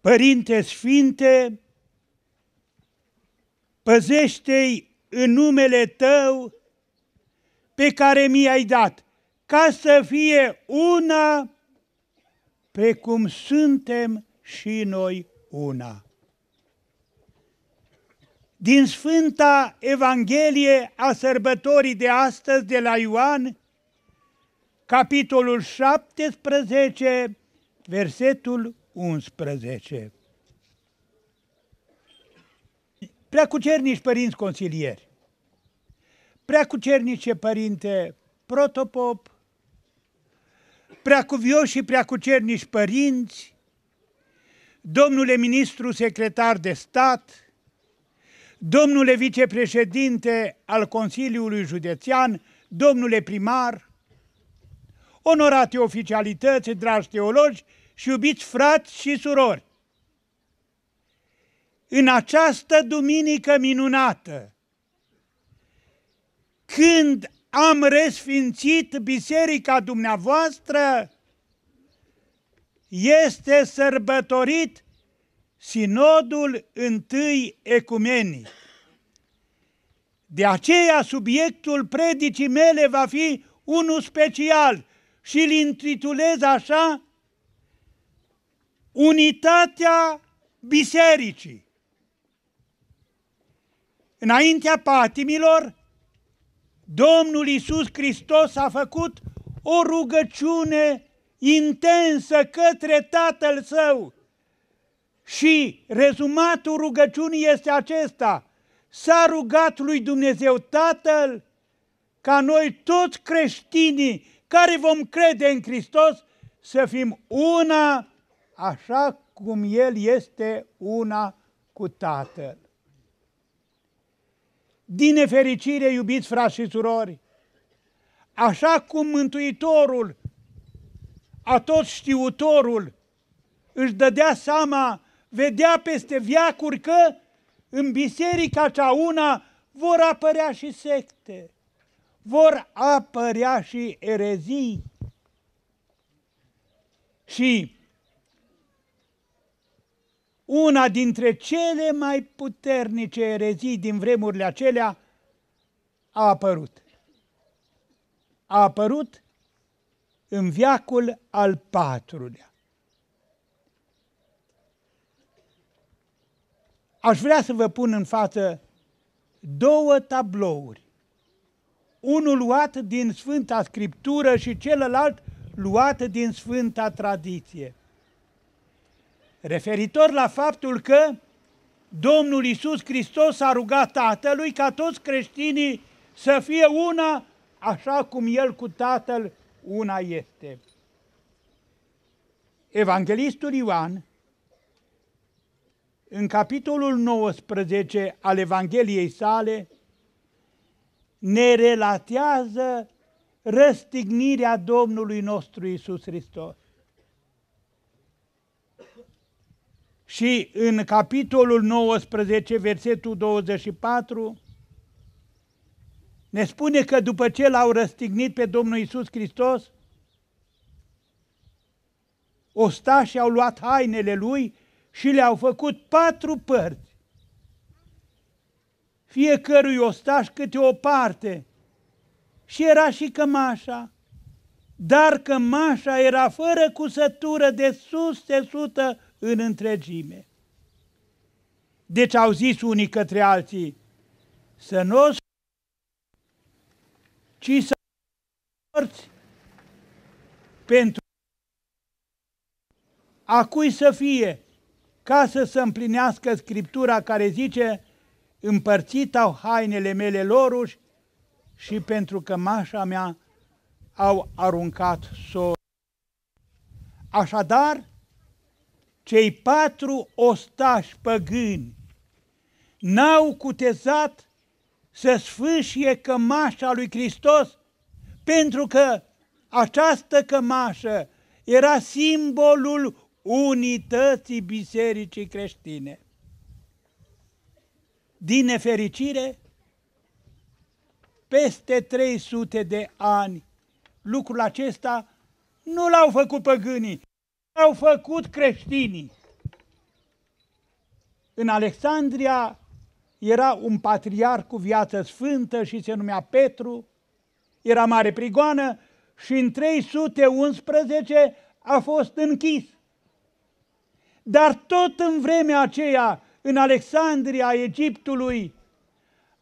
Părinte Sfinte, păzește-i în numele Tău pe care mi-ai dat, ca să fie una precum suntem și noi una. Din Sfânta Evanghelie a sărbătorii de astăzi de la Ioan, capitolul 17, versetul 11. cernici părinți consilieri, cernice părinte protopop, cu și cernici părinți, domnule ministru secretar de stat, domnule vicepreședinte al Consiliului Județean, domnule primar, onorate oficialități, dragi teologi și iubiți frați și surori, în această duminică minunată, când am resfințit biserica dumneavoastră, este sărbătorit sinodul întâi ecumenii. De aceea subiectul predicii mele va fi unul special și îl intitulez așa unitatea bisericii. Înaintea patimilor, Domnul Isus Hristos a făcut o rugăciune intensă către Tatăl Său. Și rezumatul rugăciunii este acesta. S-a rugat lui Dumnezeu Tatăl ca noi toți creștinii care vom crede în Hristos să fim una așa cum El este una cu Tatăl. Din nefericire, iubiți frați și surori, așa cum Mântuitorul, a tot știutorul, își dădea seama, vedea peste viacuri că în biserica cea una vor apărea și secte, vor apărea și erezii. Și una dintre cele mai puternice erezii din vremurile acelea a apărut. A apărut în viacul al patrulea. Aș vrea să vă pun în față două tablouri, unul luat din Sfânta Scriptură și celălalt luat din Sfânta Tradiție referitor la faptul că Domnul Isus Hristos a rugat Tatălui ca toți creștinii să fie una, așa cum El cu Tatăl una este. Evanghelistul Ioan, în capitolul 19 al Evangheliei sale, ne relatează răstignirea Domnului nostru Isus Hristos. Și în capitolul 19, versetul 24, ne spune că după ce l-au răstignit pe Domnul Isus Hristos, ostașii au luat hainele lui și le-au făcut patru părți. Fiecărui ostaș câte o parte. Și era și cămașa. Dar cămașa era fără cusătură de sus de sută în întregime. Deci au zis unii către alții să nu o ci să morți pentru a cui să fie, ca să se împlinească Scriptura care zice împărțit au hainele mele loruși și pentru mașa mea au aruncat sorul. Așadar, cei patru ostași păgâni n-au cutezat să sfâșie cămașa lui Hristos pentru că această cămașă era simbolul unității bisericii creștine. Din nefericire, peste 300 de ani, lucrul acesta nu l-au făcut păgânii, au făcut creștinii? În Alexandria era un patriar cu viață sfântă și se numea Petru, era mare prigoană și în 311 a fost închis. Dar tot în vremea aceea, în Alexandria Egiptului,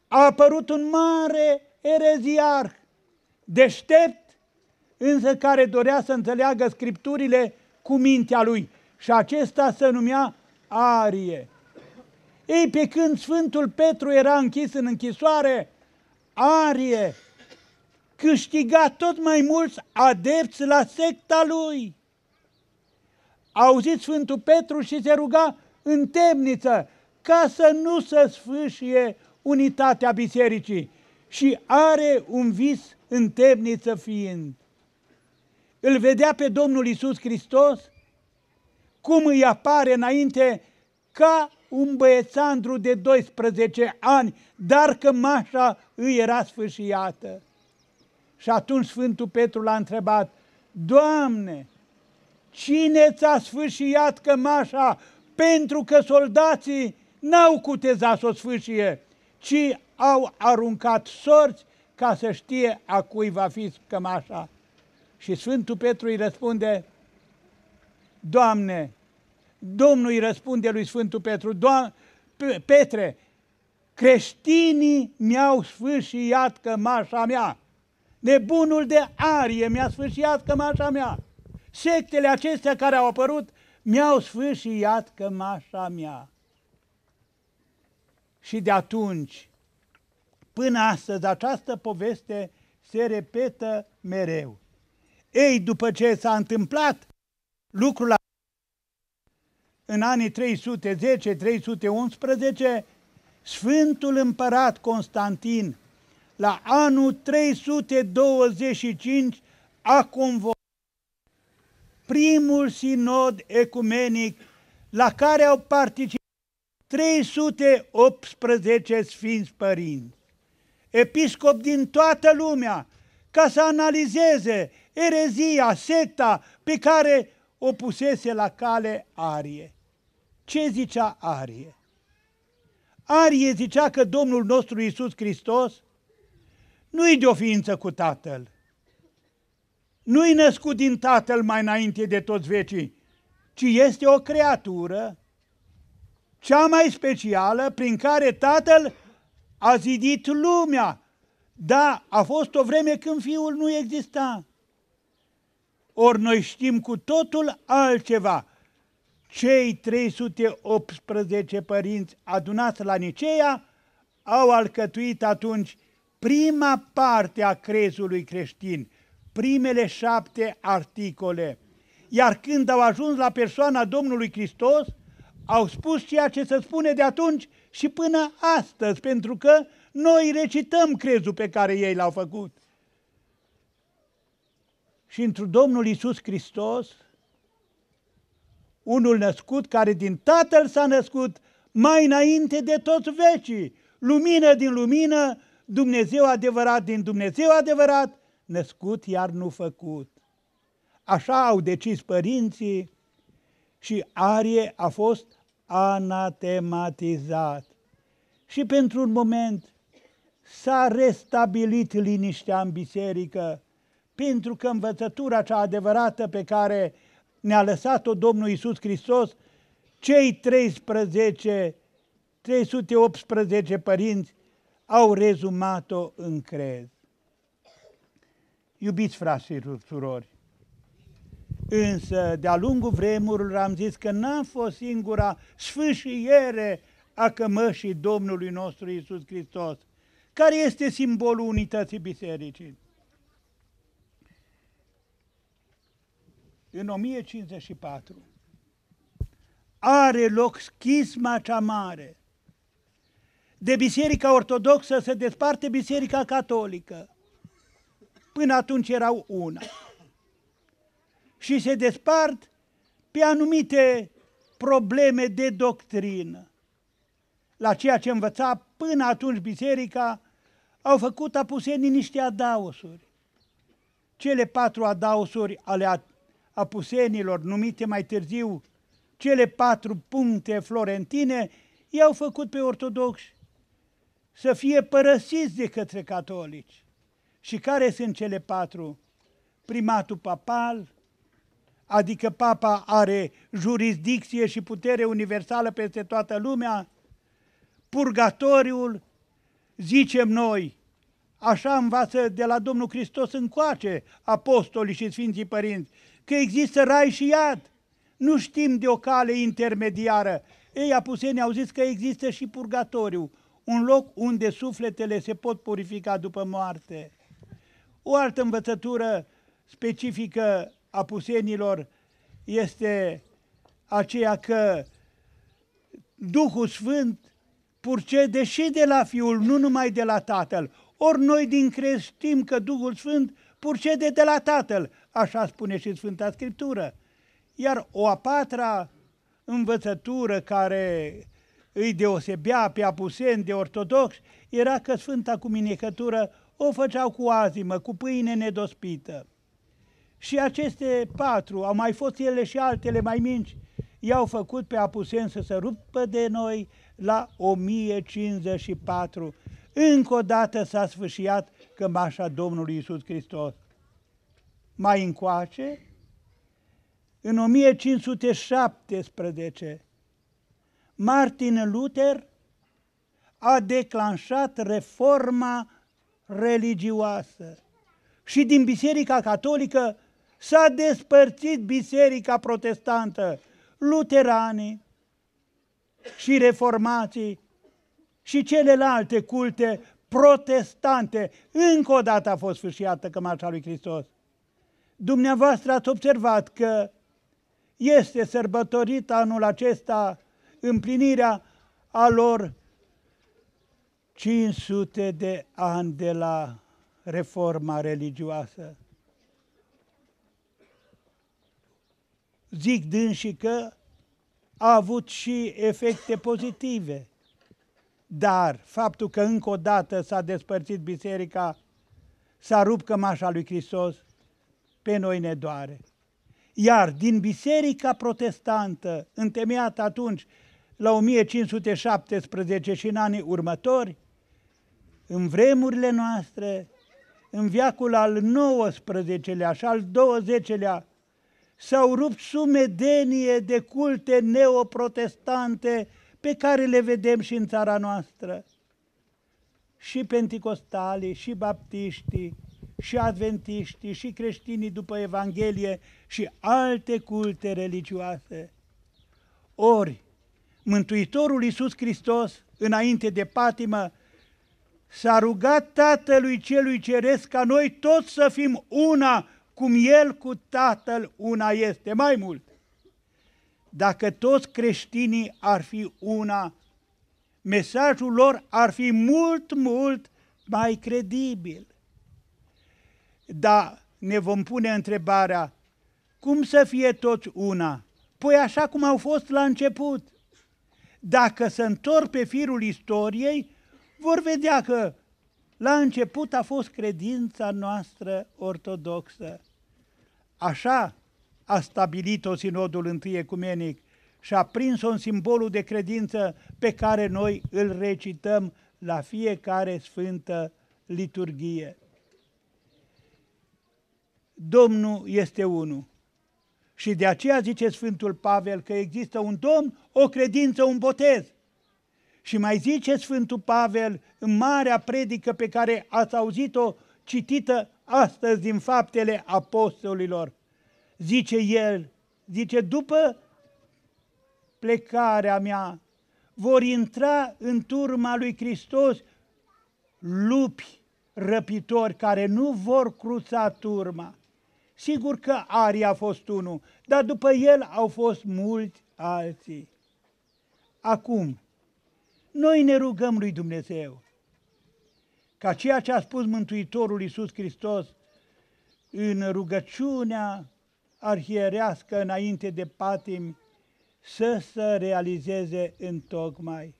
a apărut un mare ereziarh, deștept, însă care dorea să înțeleagă scripturile cu mintea lui și acesta se numea Arie. Ei, pe când Sfântul Petru era închis în închisoare, Arie câștiga tot mai mulți adepți la secta lui. auzit Sfântul Petru și se ruga în temniță ca să nu se sfâșie unitatea bisericii și are un vis în temniță fiind îl vedea pe Domnul Isus Hristos cum îi apare înainte ca un băiețandru de 12 ani, dar cămașa îi era sfârșiată. Și atunci Sfântul Petru l-a întrebat, Doamne, cine ți-a sfârșiat cămașa pentru că soldații n-au cuteza să o sfârșie, ci au aruncat sorți ca să știe a cui va fi cămașa. Și Sfântul Petru îi răspunde, Doamne, Domnul îi răspunde lui Sfântul Petru, Doamne, Petre, creștinii mi-au sfârșiat cămașa mea. Nebunul de arie mi-a sfârșiat cămașa mea. Sectele acestea care au apărut mi-au sfârșiat cămașa mea. Și de atunci, până astăzi, această poveste se repetă mereu. Ei, după ce s-a întâmplat lucrul în anii 310-311, Sfântul Împărat Constantin, la anul 325, a convocat primul sinod ecumenic la care au participat 318 sfinți părinți, episcop din toată lumea, ca să analizeze erezia, secta pe care o pusese la cale Arie. Ce zicea Arie? Arie zicea că Domnul nostru Iisus Hristos nu-i de o ființă cu Tatăl, nu-i născut din Tatăl mai înainte de toți vecii, ci este o creatură cea mai specială prin care Tatăl a zidit lumea. Da, a fost o vreme când Fiul nu exista. Ori noi știm cu totul altceva. Cei 318 părinți adunați la Niceea au alcătuit atunci prima parte a crezului creștin, primele șapte articole. Iar când au ajuns la persoana Domnului Hristos, au spus ceea ce se spune de atunci și până astăzi, pentru că noi recităm crezul pe care ei l-au făcut și într Domnul Iisus Hristos, unul născut care din Tatăl s-a născut mai înainte de toți vecii, lumină din lumină, Dumnezeu adevărat din Dumnezeu adevărat, născut iar nu făcut. Așa au decis părinții și Arie a fost anatematizat. Și pentru un moment s-a restabilit liniștea în biserică, pentru că învățătura cea adevărată pe care ne-a lăsat-o Domnul Isus Hristos, cei 13, 318 părinți au rezumat-o în crez. Iubiți frați și surori, însă de-a lungul vremurilor am zis că n am fost singura sfâșiere a cămășii Domnului nostru Isus Hristos, care este simbolul unității bisericii în 1054, are loc schisma cea mare. De Biserica Ortodoxă se desparte Biserica Catolică. Până atunci erau una. Și se despart pe anumite probleme de doctrină. La ceea ce învăța până atunci biserica, au făcut apuseni niște adaosuri. Cele patru adaosuri ale apusenilor, numite mai târziu cele patru puncte florentine, i-au făcut pe ortodoxi să fie părăsiți de către catolici. Și care sunt cele patru? Primatul papal, adică papa are jurisdicție și putere universală peste toată lumea, purgatoriul, zicem noi, așa învață de la Domnul Hristos încoace apostolii și Sfinții Părinți, că există rai și iad. Nu știm de o cale intermediară. Ei, apuseni, au zis că există și purgatoriu, un loc unde sufletele se pot purifica după moarte. O altă învățătură specifică apusenilor este aceea că Duhul Sfânt purcede și de la Fiul, nu numai de la Tatăl. Ori noi din crez știm că Duhul Sfânt purcede de la Tatăl. Așa spune și Sfânta Scriptură. Iar o a patra învățătură care îi deosebea pe apuseni de ortodox era că Sfânta Cuminicătură o făceau cu azimă, cu pâine nedospită. Și aceste patru, au mai fost ele și altele mai mici, i-au făcut pe apuseni să se rupă de noi la 1054. Încă o dată s-a sfârșiat cămașa Domnului Isus Hristos mai încoace, în 1517, Martin Luther a declanșat reforma religioasă și din Biserica Catolică s-a despărțit Biserica Protestantă, luteranii și reformații și celelalte culte protestante. Încă o dată a fost fâșiată cămașa lui Hristos. Dumneavoastră ați observat că este sărbătorit anul acesta împlinirea a lor 500 de ani de la reforma religioasă. Zic dânsi că a avut și efecte pozitive, dar faptul că încă o dată s-a despărțit biserica, s-a rupt cămașa lui Hristos, pe noi ne doare. Iar din biserica protestantă, întemeiată atunci la 1517 și în anii următori, în vremurile noastre, în viacul al 19 lea și al 20 lea s-au rupt sumedenie de culte neoprotestante pe care le vedem și în țara noastră. Și penticostalii, și baptiștii, și adventiștii, și creștinii după Evanghelie, și alte culte religioase. Ori, Mântuitorul Iisus Hristos, înainte de patimă, s-a rugat Tatălui Celui Ceresc ca noi toți să fim una, cum El cu Tatăl una este. Mai mult, dacă toți creștinii ar fi una, mesajul lor ar fi mult, mult mai credibil. Dar ne vom pune întrebarea, cum să fie toți una? Păi așa cum au fost la început. Dacă se întorc pe firul istoriei, vor vedea că la început a fost credința noastră ortodoxă. Așa a stabilit-o Sinodul întâi Ecumenic și a prins-o în simbolul de credință pe care noi îl recităm la fiecare sfântă liturghie. Domnul este unul. Și de aceea zice Sfântul Pavel că există un Domn, o credință, un botez. Și mai zice Sfântul Pavel în marea predică pe care ați auzit-o citită astăzi din faptele apostolilor. Zice el, zice, după plecarea mea vor intra în turma lui Hristos lupi răpitori care nu vor cruța turma Sigur că Ari a fost unul, dar după el au fost mulți alții. Acum, noi ne rugăm lui Dumnezeu ca ceea ce a spus Mântuitorul Iisus Hristos în rugăciunea arhierească înainte de patim să se realizeze în tocmai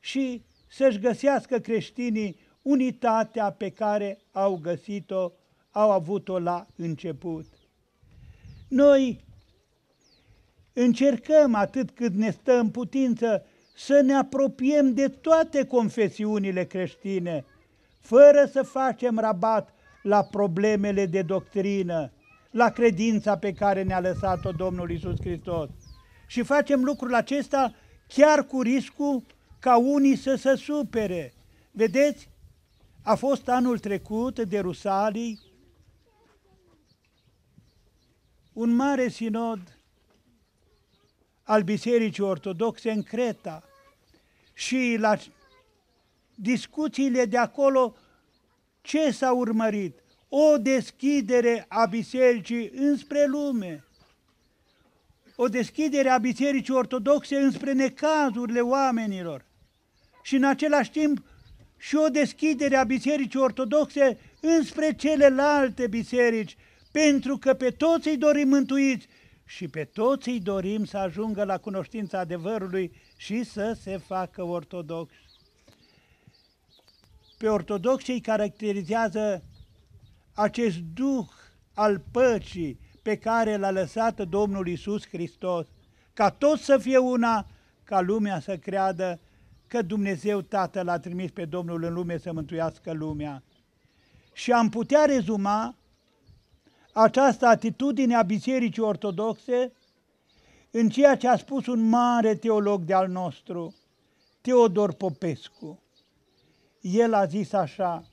și să-și găsească creștinii unitatea pe care au găsit-o au avut-o la început. Noi încercăm atât cât ne stă în putință să ne apropiem de toate confesiunile creștine, fără să facem rabat la problemele de doctrină, la credința pe care ne-a lăsat-o Domnul Isus Hristos. Și facem lucrul acesta chiar cu riscul ca unii să se supere. Vedeți? A fost anul trecut de Rusalii un mare sinod al Bisericii Ortodoxe în Creta și la discuțiile de acolo ce s-a urmărit? O deschidere a Bisericii înspre lume, o deschidere a Bisericii Ortodoxe înspre necazurile oamenilor și în același timp și o deschidere a Bisericii Ortodoxe înspre celelalte biserici pentru că pe toți îi dorim mântuiți și pe toți îi dorim să ajungă la cunoștința adevărului și să se facă ortodox. Pe ortodoxii îi caracterizează acest duh al păcii pe care l-a lăsat Domnul Isus Hristos, ca tot să fie una, ca lumea să creadă că Dumnezeu Tatăl a trimis pe Domnul în lume să mântuiască lumea. Și am putea rezuma această atitudine a Bisericii Ortodoxe în ceea ce a spus un mare teolog de-al nostru, Teodor Popescu. El a zis așa,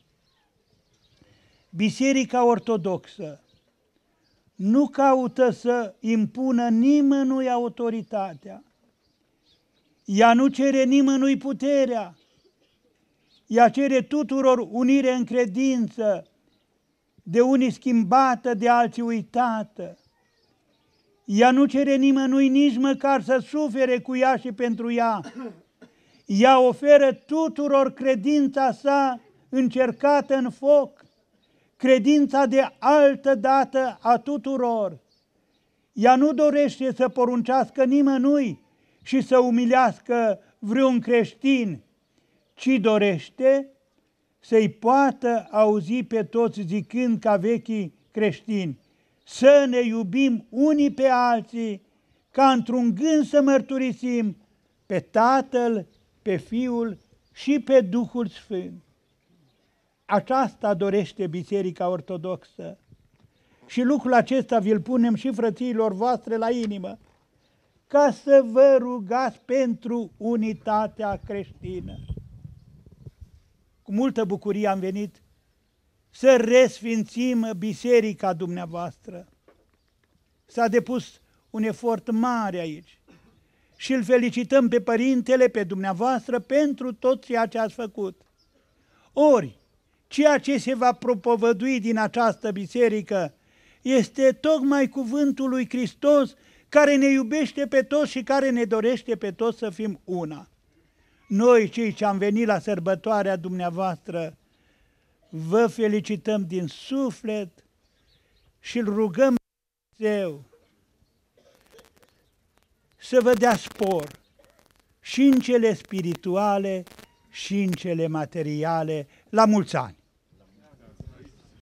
Biserica Ortodoxă nu caută să impună nimănui autoritatea. Ea nu cere nimănui puterea. Ea cere tuturor unire în credință, de unii schimbată, de alții uitată. Ea nu cere nimănui nici măcar să sufere cu ea și pentru ea. Ea oferă tuturor credința sa încercată în foc, credința de altă dată a tuturor. Ea nu dorește să poruncească nimănui și să umilească vreun creștin, ci dorește să-i poată auzi pe toți zicând ca vechii creștini, să ne iubim unii pe alții, ca într-un gând să mărturisim pe Tatăl, pe Fiul și pe Duhul Sfânt. Aceasta dorește Biserica Ortodoxă. Și lucrul acesta vi-l punem și frățiilor voastre la inimă, ca să vă rugați pentru unitatea creștină cu multă bucurie am venit să resfințim biserica dumneavoastră. S-a depus un efort mare aici și îl felicităm pe părintele, pe dumneavoastră, pentru tot ceea ce ați făcut. Ori, ceea ce se va propovădui din această biserică este tocmai cuvântul lui Hristos care ne iubește pe toți și care ne dorește pe toți să fim una. Noi, cei ce am venit la sărbătoarea dumneavoastră, vă felicităm din suflet și îl rugăm Dumnezeu să vă dea spor și în cele spirituale și în cele materiale la mulți ani.